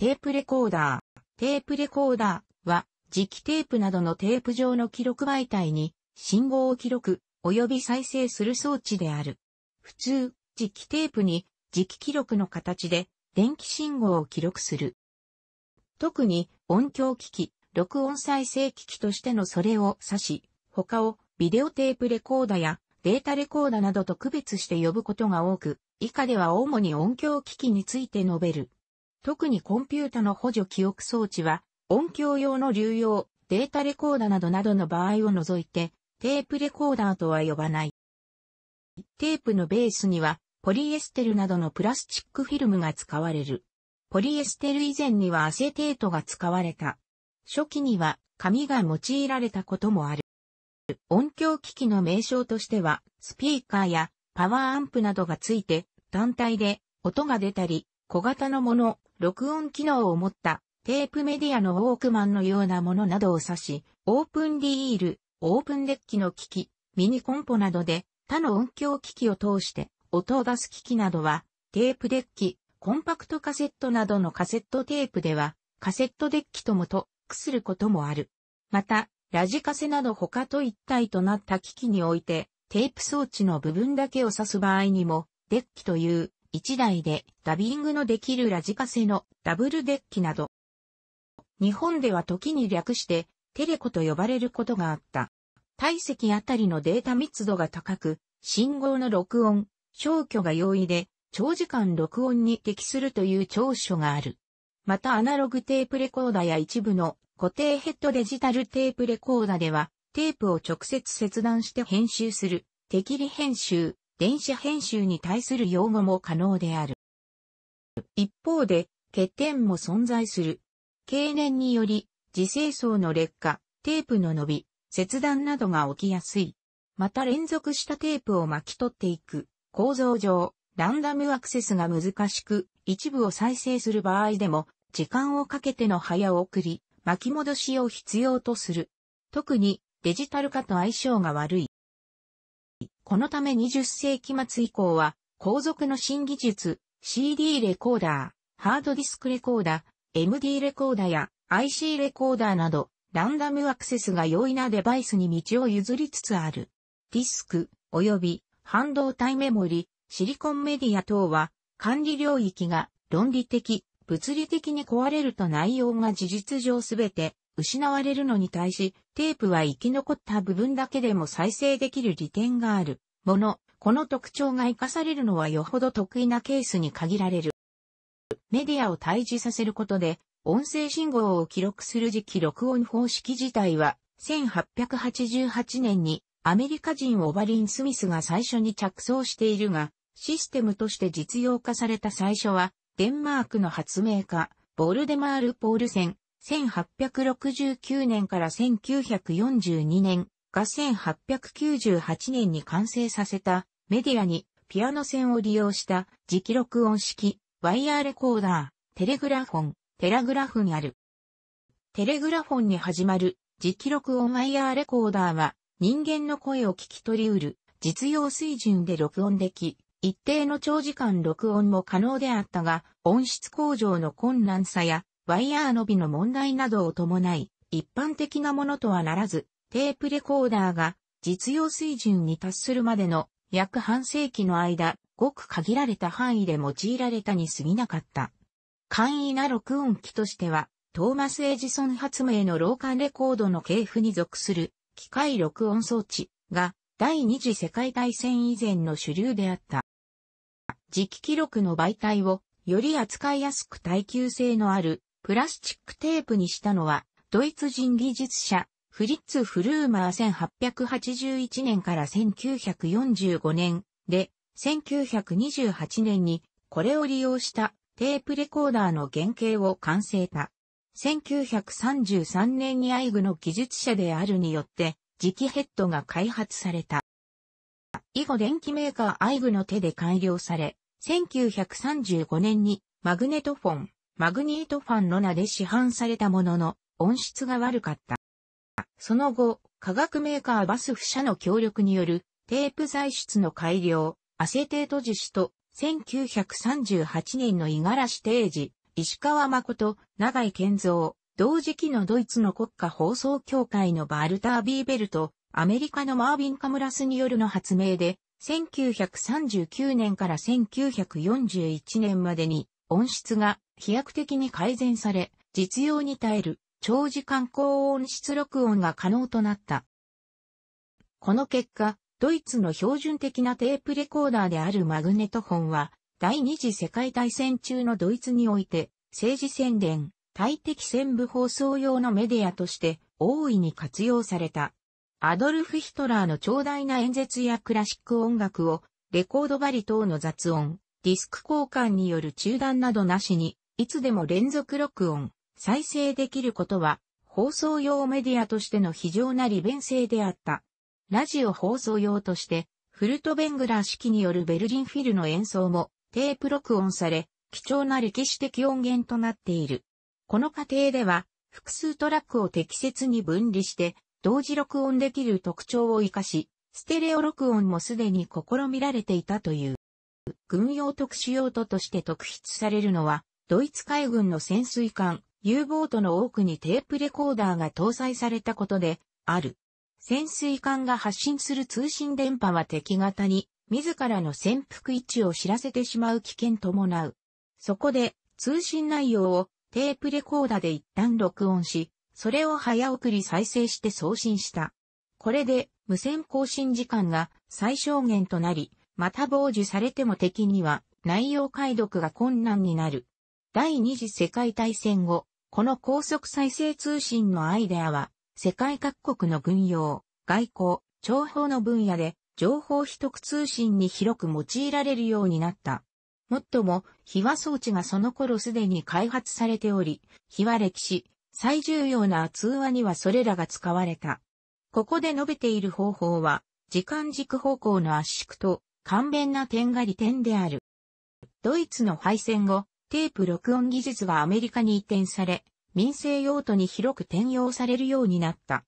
テープレコーダー。テープレコーダーは、磁気テープなどのテープ上の記録媒体に信号を記録及び再生する装置である。普通、磁気テープに磁気記録の形で電気信号を記録する。特に音響機器、録音再生機器としてのそれを指し、他をビデオテープレコーダーやデータレコーダーなどと区別して呼ぶことが多く、以下では主に音響機器について述べる。特にコンピュータの補助記憶装置は、音響用の流用、データレコーダーなどなどの場合を除いて、テープレコーダーとは呼ばない。テープのベースには、ポリエステルなどのプラスチックフィルムが使われる。ポリエステル以前にはアセテートが使われた。初期には紙が用いられたこともある。音響機器の名称としては、スピーカーやパワーアンプなどがついて、単体で音が出たり、小型のもの、録音機能を持ったテープメディアのウォークマンのようなものなどを指し、オープンディール、オープンデッキの機器、ミニコンポなどで他の音響機器を通して音を出す機器などは、テープデッキ、コンパクトカセットなどのカセットテープでは、カセットデッキともと、くすることもある。また、ラジカセなど他と一体となった機器において、テープ装置の部分だけを指す場合にも、デッキという1台でダビングのできるラジカセのダブルデッキなど。日本では時に略してテレコと呼ばれることがあった。体積あたりのデータ密度が高く、信号の録音、消去が容易で、長時間録音に適するという長所がある。またアナログテープレコーダーや一部の固定ヘッドデジタルテープレコーダーでは、テープを直接切断して編集する、適利編集、電子編集に対する用語も可能である。一方で、欠点も存在する。経年により、自生層の劣化、テープの伸び、切断などが起きやすい。また連続したテープを巻き取っていく。構造上、ランダムアクセスが難しく、一部を再生する場合でも、時間をかけての早送り、巻き戻しを必要とする。特に、デジタル化と相性が悪い。このため20世紀末以降は、後続の新技術、CD レコーダー、ハードディスクレコーダー、MD レコーダーや IC レコーダーなど、ランダムアクセスが容易なデバイスに道を譲りつつある。ディスク、及び半導体メモリ、シリコンメディア等は、管理領域が論理的、物理的に壊れると内容が事実上すべて失われるのに対し、テープは生き残った部分だけでも再生できる利点があるもの。この特徴が活かされるのはよほど得意なケースに限られる。メディアを対峙させることで、音声信号を記録する時期録音方式自体は、1888年にアメリカ人オバリン・スミスが最初に着想しているが、システムとして実用化された最初は、デンマークの発明家、ボルデマール・ポールセン、1869年から1942年が1898年に完成させたメディアにピアノ線を利用した磁気録音式、ワイヤーレコーダー、テレグラフォン、テラグラフにある。テレグラフォンに始まる磁気録音ワイヤーレコーダーは人間の声を聞き取りうる実用水準で録音でき、一定の長時間録音も可能であったが、音質向上の困難さやワイヤー伸びの問題などを伴い、一般的なものとはならず、テープレコーダーが実用水準に達するまでの約半世紀の間、ごく限られた範囲で用いられたに過ぎなかった。簡易な録音機としては、トーマス・エジソン発明の老化レコードの系譜に属する機械録音装置が第二次世界大戦以前の主流であった。磁気記録の媒体をより扱いやすく耐久性のあるプラスチックテープにしたのは、ドイツ人技術者、フリッツ・フルーマー1881年から1945年で、1928年にこれを利用したテープレコーダーの原型を完成た。1933年にアイグの技術者であるによって、磁気ヘッドが開発された。以後電気メーカーアイグの手で改良され、1935年にマグネトフォン、マグニートファンロナで市販されたものの、音質が悪かった。その後、化学メーカーバスフ社の協力によるテープ材質の改良、アセテート樹脂と1938年の五十嵐定ジ、石川誠、長井健三、同時期のドイツの国家放送協会のバルター・ビーベルと、アメリカのマービン・カムラスによるの発明で、1939年から1941年までに音質が飛躍的に改善され、実用に耐える長時間高音質録音が可能となった。この結果、ドイツの標準的なテープレコーダーであるマグネトフォンは、第二次世界大戦中のドイツにおいて、政治宣伝、大敵戦部放送用のメディアとして大いに活用された。アドルフ・ヒトラーの長大な演説やクラシック音楽をレコードバリ等の雑音、ディスク交換による中断などなしに、いつでも連続録音、再生できることは、放送用メディアとしての非常な利便性であった。ラジオ放送用として、フルトベングラー式によるベルリンフィルの演奏もテープ録音され、貴重な歴史的音源となっている。この過程では、複数トラックを適切に分離して、同時録音できる特徴を活かし、ステレオ録音もすでに試みられていたという。軍用特殊用途として特筆されるのは、ドイツ海軍の潜水艦、U ボートの多くにテープレコーダーが搭載されたことで、ある。潜水艦が発信する通信電波は敵型に、自らの潜伏位置を知らせてしまう危険伴う。そこで、通信内容をテープレコーダーで一旦録音し、それを早送り再生して送信した。これで、無線更新時間が最小限となり、また傍受されても敵には内容解読が困難になる。第二次世界大戦後、この高速再生通信のアイデアは、世界各国の軍用、外交、情報の分野で、情報秘匿通信に広く用いられるようになった。もっとも、非は装置がその頃すでに開発されており、秘は歴史、最重要な通話にはそれらが使われた。ここで述べている方法は、時間軸方向の圧縮と簡便な点が利点である。ドイツの敗戦後、テープ録音技術はアメリカに移転され、民生用途に広く転用されるようになった。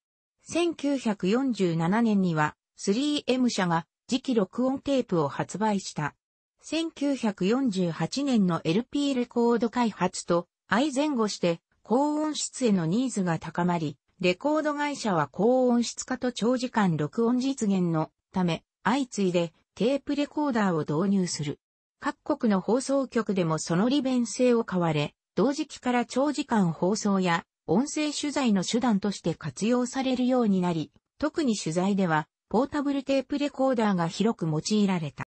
1947年には 3M 社が次期録音テープを発売した。1948年の LP レコード開発と相前後して高音質へのニーズが高まり、レコード会社は高音質化と長時間録音実現のため、相次いでテープレコーダーを導入する。各国の放送局でもその利便性を買われ、同時期から長時間放送や音声取材の手段として活用されるようになり、特に取材ではポータブルテープレコーダーが広く用いられた。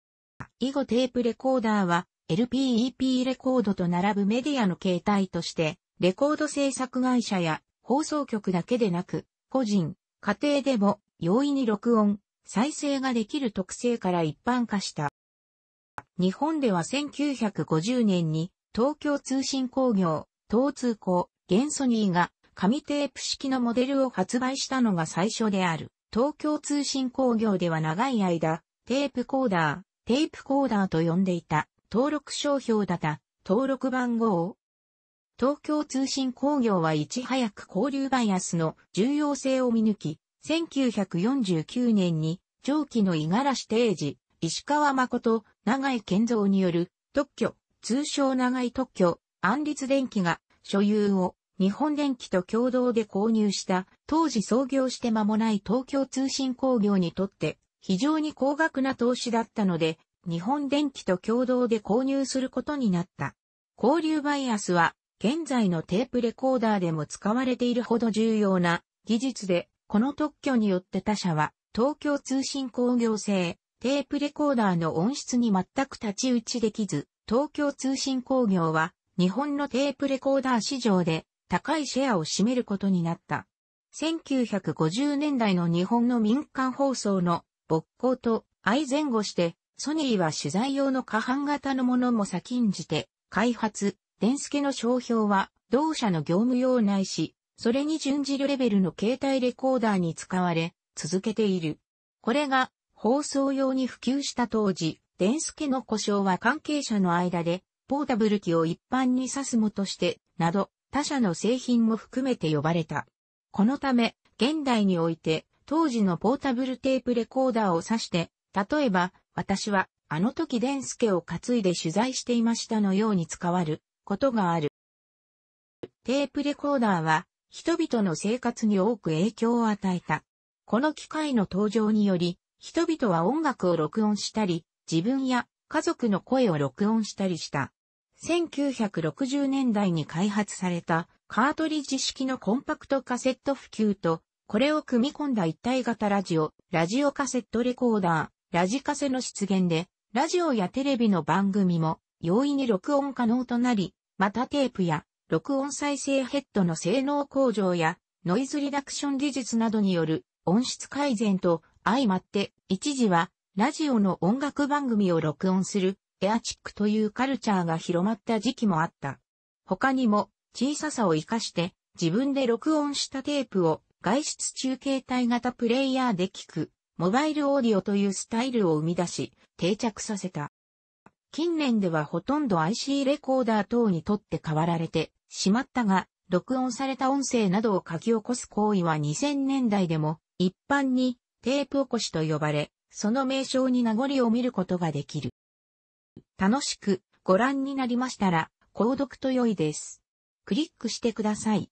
以後テープレコーダーは LPEP レコードと並ぶメディアの形態として、レコード制作会社や放送局だけでなく、個人、家庭でも容易に録音、再生ができる特性から一般化した。日本では1950年に東京通信工業、東通工、ゲンソニーが紙テープ式のモデルを発売したのが最初である。東京通信工業では長い間、テープコーダー、テープコーダーと呼んでいた登録商標だった登録番号東京通信工業はいち早く交流バイアスの重要性を見抜き、1949年に、上記の五十嵐定時、石川誠、長井健造による特許、通称長井特許、安立電機が所有を日本電機と共同で購入した当時創業して間もない東京通信工業にとって非常に高額な投資だったので日本電機と共同で購入することになった。交流バイアスは現在のテープレコーダーでも使われているほど重要な技術でこの特許によって他社は、東京通信工業製、テープレコーダーの音質に全く立ち打ちできず、東京通信工業は、日本のテープレコーダー市場で、高いシェアを占めることになった。1950年代の日本の民間放送の勃興と相前後して、ソニーは取材用の下半型のものも先んじて、開発、電助の商標は同社の業務用ないし、それに準じるレベルの携帯レコーダーに使われ、続けている。これが放送用に普及した当時、デンスケの故障は関係者の間で、ポータブル機を一般に指すもとして、など、他社の製品も含めて呼ばれた。このため、現代において、当時のポータブルテープレコーダーを指して、例えば、私は、あの時デンスケを担いで取材していましたのように使わることがある。テープレコーダーは、人々の生活に多く影響を与えた。この機械の登場により、人々は音楽を録音したり、自分や家族の声を録音したりした。1960年代に開発されたカートリッジ式のコンパクトカセット普及と、これを組み込んだ一体型ラジオ、ラジオカセットレコーダー、ラジカセの出現で、ラジオやテレビの番組も容易に録音可能となり、またテープや録音再生ヘッドの性能向上や、ノイズリダクション技術などによる音質改善と相まって、一時はラジオの音楽番組を録音するエアチックというカルチャーが広まった時期もあった。他にも小ささを活かして自分で録音したテープを外出中携帯型プレイヤーで聞くモバイルオーディオというスタイルを生み出し定着させた。近年ではほとんど IC レコーダー等にとって代わられてしまったが、録音された音声などを書き起こす行為は2000年代でも一般にテープ起こしと呼ばれ、その名称に名残を見ることができる。楽しくご覧になりましたら、購読と良いです。クリックしてください。